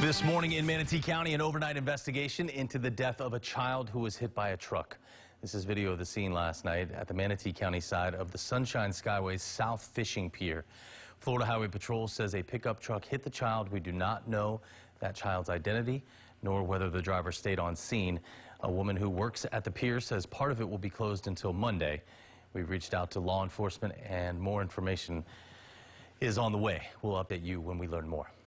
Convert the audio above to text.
This morning in Manatee County, an overnight investigation into the death of a child who was hit by a truck. This is video of the scene last night at the Manatee County side of the Sunshine Skyway's South Fishing Pier. Florida Highway Patrol says a pickup truck hit the child. We do not know that child's identity nor whether the driver stayed on scene. A woman who works at the pier says part of it will be closed until Monday. We've reached out to law enforcement and more information is on the way. We'll update you when we learn more.